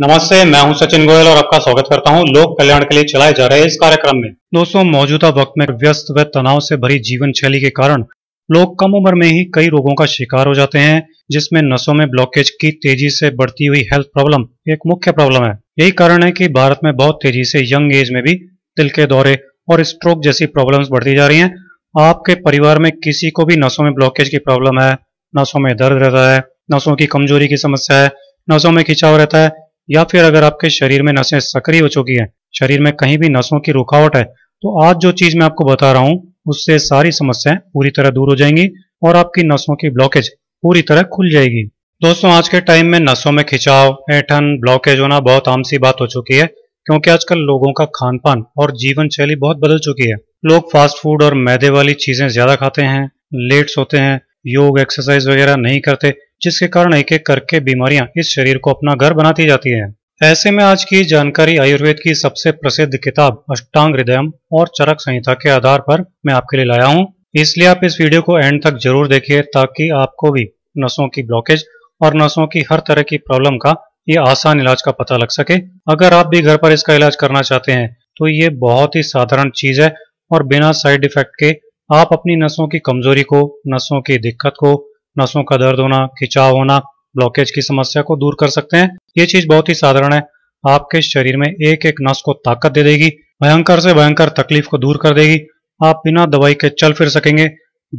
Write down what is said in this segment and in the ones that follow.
नमस्ते मैं हूं सचिन गोयल और आपका स्वागत करता हूं लोक कल्याण के लिए चलाए जा रहे इस कार्यक्रम में दोस्तों मौजूदा वक्त में व्यस्त व तनाव से भरी जीवन शैली के कारण लोग कम उम्र में ही कई रोगों का शिकार हो जाते हैं जिसमें नसों में ब्लॉकेज की तेजी से बढ़ती हुई हेल्थ प्रॉब्लम एक मुख्य प्रॉब्लम है यही कारण है की भारत में बहुत तेजी से यंग एज में भी दिल के दौरे और स्ट्रोक जैसी प्रॉब्लम बढ़ती जा रही है आपके परिवार में किसी को भी नसों में ब्लॉकेज की प्रॉब्लम है नसों में दर्द रहता है नसों की कमजोरी की समस्या है नसों में खिंचाव रहता है या फिर अगर आपके शरीर में नसें सक्रिय हो चुकी हैं शरीर में कहीं भी नसों की रुकावट है तो आज जो चीज़ मैं आपको बता रहा हूँ उससे सारी समस्याएं पूरी तरह दूर हो जाएंगी और आपकी नसों की ब्लॉकेज पूरी तरह खुल जाएगी दोस्तों आज के टाइम में नसों में खिंचाव ऐठन ब्लॉकेज होना बहुत आम सी बात हो चुकी है क्योंकि आजकल लोगों का खान पान और जीवन शैली बहुत बदल चुकी है लोग फास्ट फूड और मैदे वाली चीजें ज्यादा खाते हैं लेट सोते हैं योग एक्सरसाइज वगैरह नहीं करते जिसके कारण एक एक करके बीमारियां इस शरीर को अपना घर बनाती जाती है ऐसे में आज की जानकारी आयुर्वेद की सबसे प्रसिद्ध किताब अष्टांग हृदय और चरक संहिता के आधार पर मैं आपके लिए लाया हूँ इसलिए आप इस वीडियो को एंड तक जरूर देखिए ताकि आपको भी नसों की ब्लॉकेज और नसों की हर तरह की प्रॉब्लम का ये आसान इलाज का पता लग सके अगर आप भी घर पर इसका इलाज करना चाहते हैं तो ये बहुत ही साधारण चीज है और बिना साइड इफेक्ट के आप अपनी नसों की कमजोरी को नसों की दिक्कत को नसों का दर्द होना खिंचाव होना ब्लॉकेज की समस्या को दूर कर सकते हैं ये चीज बहुत ही साधारण है आपके शरीर में एक एक नस को ताकत दे देगी भयंकर से भयंकर तकलीफ को दूर कर देगी आप बिना दवाई के चल फिर सकेंगे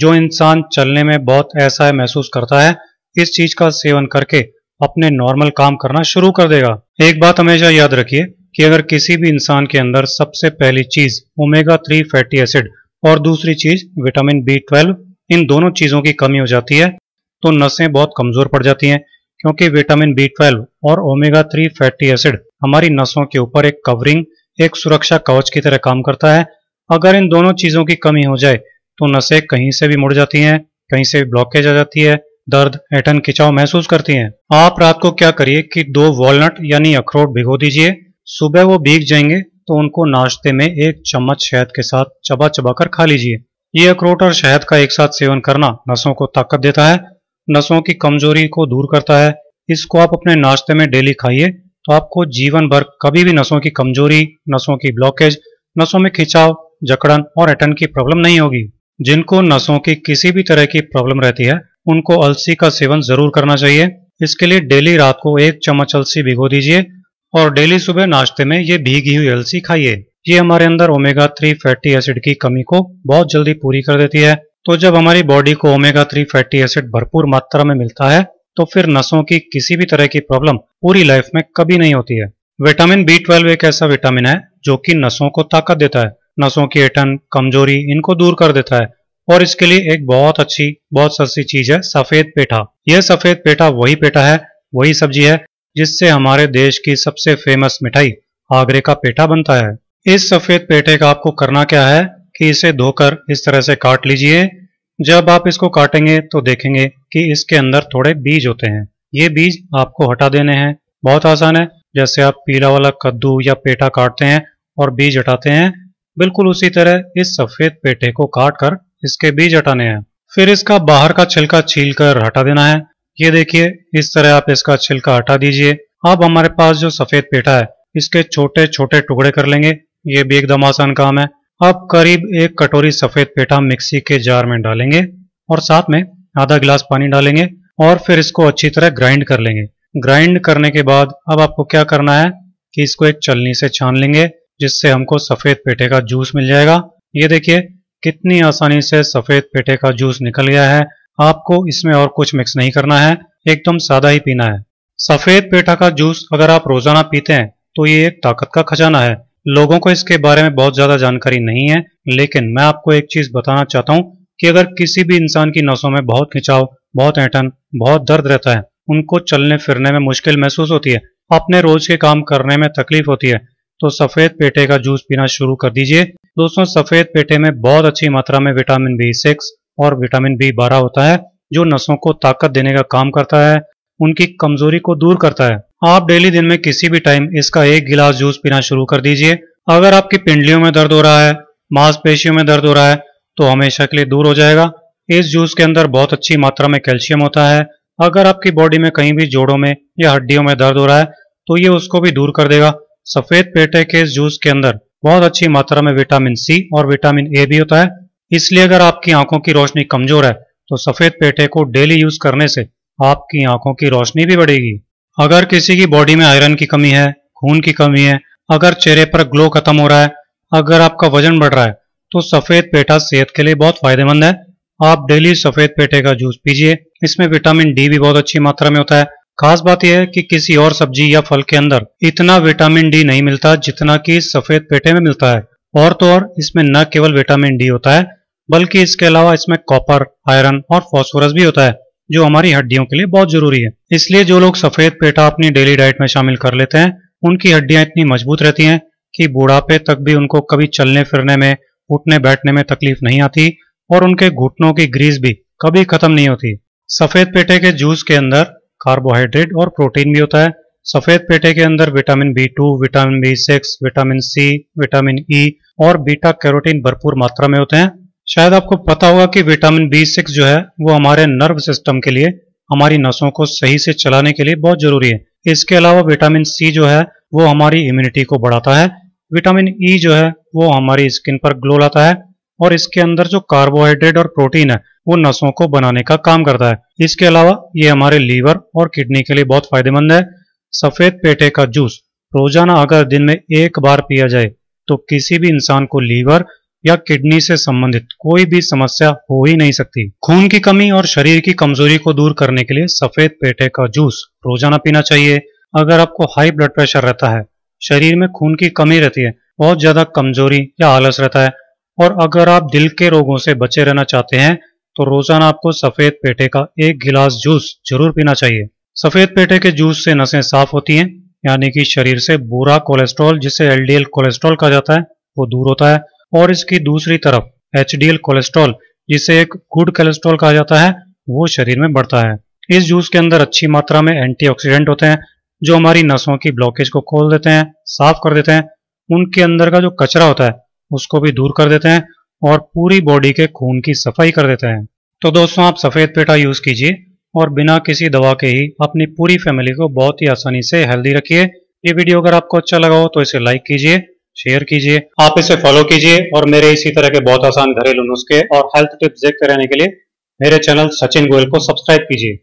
जो इंसान चलने में बहुत ऐसा महसूस करता है इस चीज का सेवन करके अपने नॉर्मल काम करना शुरू कर देगा एक बात हमेशा याद रखिए कि अगर किसी भी इंसान के अंदर सबसे पहली चीज ओमेगा थ्री फैटी एसिड और दूसरी चीज विटामिन बी ट्वेल्व इन दोनों चीज़ों की कमी हो जाती है तो नसें बहुत कमज़ोर पड़ जाती हैं क्योंकि विटामिन बी ट्वेल्व और ओमेगा थ्री फैटी एसिड हमारी नसों के ऊपर एक कवरिंग एक सुरक्षा कवच की तरह काम करता है अगर इन दोनों चीज़ों की कमी हो जाए तो नसें कहीं से भी मुड़ जाती हैं कहीं से भी ब्लॉकेज आ जाती है दर्द ऐठन खिंचाव महसूस करती हैं आप रात को क्या करिए कि दो वॉलनट यानी अखरोट भिगो दीजिए सुबह वो भीग जाएंगे तो उनको नाश्ते में एक चम्मच शहद के साथ चबा चबा कर खा लीजिए ये अखरोट और शहद का एक साथ सेवन करना नसों को ताकत देता है नसों की कमजोरी को दूर करता है इसको आप अपने नाश्ते में डेली खाइए तो आपको जीवन भर कभी भी नसों की कमजोरी नसों की ब्लॉकेज नसों में खिंचाव जकड़न और एटन की प्रॉब्लम नहीं होगी जिनको नसों की किसी भी तरह की प्रॉब्लम रहती है उनको अलसी का सेवन जरूर करना चाहिए इसके लिए डेली रात को एक चम्मच अलसी भिगो दीजिए और डेली सुबह नाश्ते में ये भीगी हुई अलसी खाइए ये हमारे अंदर ओमेगा थ्री फैटी एसिड की कमी को बहुत जल्दी पूरी कर देती है तो जब हमारी बॉडी को ओमेगा थ्री फैटी एसिड भरपूर मात्रा में मिलता है तो फिर नसों की किसी भी तरह की प्रॉब्लम पूरी लाइफ में कभी नहीं होती है विटामिन बी ट्वेल्व एक ऐसा विटामिन है जो कि नसों को ताकत देता है नसों की एटन कमजोरी इनको दूर कर देता है और इसके लिए एक बहुत अच्छी बहुत सस्ती चीज है सफेद पेठा यह सफेद पेठा वही पेठा है वही सब्जी है जिससे हमारे देश की सबसे फेमस मिठाई आगरे का पेठा बनता है इस सफ़ेद पेठे का आपको करना क्या है कि इसे धोकर इस तरह से काट लीजिए जब आप इसको काटेंगे तो देखेंगे कि इसके अंदर थोड़े बीज होते हैं ये बीज आपको हटा देने हैं बहुत आसान है जैसे आप पीला वाला कद्दू या पेठा काटते हैं और बीज हटाते हैं बिल्कुल उसी तरह इस सफ़ेद पेठे को काट कर इसके बीज हटाने हैं फिर इसका बाहर का छिलका छील कर हटा देना है ये देखिए इस तरह आप इसका छिलका हटा दीजिए अब हमारे पास जो सफ़ेद पेठा है इसके छोटे छोटे टुकड़े कर लेंगे ये भी एकदम आसान काम है अब करीब एक कटोरी सफ़ेद पेठा मिक्सी के जार में डालेंगे और साथ में आधा गिलास पानी डालेंगे और फिर इसको अच्छी तरह ग्राइंड कर लेंगे ग्राइंड करने के बाद अब आपको क्या करना है कि इसको एक चलनी से छान लेंगे जिससे हमको सफ़ेद पेठे का जूस मिल जाएगा ये देखिए कितनी आसानी से सफ़ेद पेठे का जूस निकल गया है आपको इसमें और कुछ मिक्स नहीं करना है एकदम सादा ही पीना है सफ़ेद पेठा का जूस अगर आप रोज़ाना पीते हैं तो ये एक ताकत का खजाना है लोगों को इसके बारे में बहुत ज़्यादा जानकारी नहीं है लेकिन मैं आपको एक चीज़ बताना चाहता हूँ कि अगर किसी भी इंसान की नसों में बहुत खिंचाव बहुत ऐठन बहुत दर्द रहता है उनको चलने फिरने में मुश्किल महसूस होती है अपने रोज के काम करने में तकलीफ होती है तो सफ़ेद पेटे का जूस पीना शुरू कर दीजिए दोस्तों सफ़ेद पेटे में बहुत अच्छी मात्रा में विटामिन बी सिक्स और विटामिन बी बारह होता है जो नसों को ताकत देने का काम करता है उनकी कमजोरी को दूर करता है आप डेली दिन में किसी भी टाइम इसका एक गिलास जूस पीना शुरू कर दीजिए अगर आपकी पिंडलियों में दर्द हो रहा है मांसपेशियों में दर्द हो रहा है तो हमेशा के लिए दूर हो जाएगा इस जूस के अंदर बहुत अच्छी मात्रा में कैल्शियम होता है अगर आपकी बॉडी में कहीं भी जोड़ों में या हड्डियों में दर्द हो रहा है तो ये उसको भी दूर कर देगा सफेद पेटे के इस जूस के अंदर बहुत अच्छी मात्रा में विटामिन सी और विटामिन ए भी होता है इसलिए अगर आपकी आंखों की रोशनी कमजोर है तो सफेद पेठे को डेली यूज करने से आपकी आंखों की रोशनी भी बढ़ेगी अगर किसी की बॉडी में आयरन की कमी है खून की कमी है अगर चेहरे पर ग्लो खत्म हो रहा है अगर आपका वजन बढ़ रहा है तो सफ़ेद पेठा सेहत के लिए बहुत फायदेमंद है आप डेली सफ़ेद पेठे का जूस पीजिए इसमें विटामिन डी भी बहुत अच्छी मात्रा में होता है खास बात यह है कि किसी और सब्जी या फल के अंदर इतना विटामिन डी नहीं मिलता जितना कि सफ़ेद पेठे में मिलता है और तो और इसमें न केवल विटामिन डी होता है बल्कि इसके अलावा इसमें कॉपर आयरन और फॉस्फोरस भी होता है जो हमारी हड्डियों के लिए बहुत जरूरी है इसलिए जो लोग सफेद पेठा अपनी डेली डाइट में शामिल कर लेते हैं उनकी हड्डियां इतनी मजबूत रहती हैं कि बुढ़ापे तक भी उनको कभी चलने फिरने में उठने बैठने में तकलीफ नहीं आती और उनके घुटनों की ग्रीस भी कभी खत्म नहीं होती सफेद पेटे के जूस के अंदर कार्बोहाइड्रेट और प्रोटीन भी होता है सफेद पेटे के अंदर vitamin B two vitamin B six vitamin C vitamin E e और बीटा कैरोटीन भरपूर मात्रा में होते हैं शायद आपको पता होगा कि विटामिन बी सिक्स जो है वो हमारे नर्व सिस्टम के लिए हमारी नसों को सही से चलाने के लिए बहुत जरूरी है इसके अलावा विटामिन सी जो है वो हमारी इम्यूनिटी को बढ़ाता है विटामिन ई e जो है वो हमारी स्किन पर ग्लो लाता है और इसके अंदर जो कार्बोहाइड्रेट और प्रोटीन है वो नसों को बनाने का काम करता है इसके अलावा ये हमारे लीवर और किडनी के लिए बहुत फायदेमंद है सफेद पेटे का जूस रोजाना अगर दिन में एक बार पिया जाए तो किसी भी इंसान को लीवर या किडनी से संबंधित कोई भी समस्या हो ही नहीं सकती खून की कमी और शरीर की कमजोरी को दूर करने के लिए सफेद पेठे का जूस रोजाना पीना चाहिए अगर आपको हाई ब्लड प्रेशर रहता है शरीर में खून की कमी रहती है बहुत ज्यादा कमजोरी या आलस रहता है और अगर आप दिल के रोगों से बचे रहना चाहते हैं तो रोजाना आपको सफेद पेठे का एक गिलास जूस जरूर पीना चाहिए सफेद पेठे के जूस से नसें साफ होती हैं यानी कि शरीर से बुरा कोलेस्ट्रॉल जिसे एलडीएल कोलेस्ट्रॉल कहा जाता है वो दूर होता है और इसकी दूसरी तरफ एच डी कोलेस्ट्रॉल जिसे एक गुड कोलेस्ट्रॉल कहा जाता है वो शरीर में बढ़ता है इस जूस के अंदर अच्छी मात्रा में एंटीऑक्सीडेंट होते हैं जो हमारी नसों की ब्लॉकेज को खोल देते हैं साफ कर देते हैं उनके अंदर का जो कचरा होता है उसको भी दूर कर देते हैं और पूरी बॉडी के खून की सफाई कर देते हैं तो दोस्तों आप सफ़ेद पेटा यूज़ कीजिए और बिना किसी दवा के ही अपनी पूरी फैमिली को बहुत ही आसानी से हेल्दी रखिए ये वीडियो अगर आपको अच्छा लगा हो तो इसे लाइक कीजिए शेयर कीजिए आप इसे फॉलो कीजिए और मेरे इसी तरह के बहुत आसान घरेलू नुस्खे और हेल्थ टिप्स देखते रहने के लिए मेरे चैनल सचिन गोयल को सब्सक्राइब कीजिए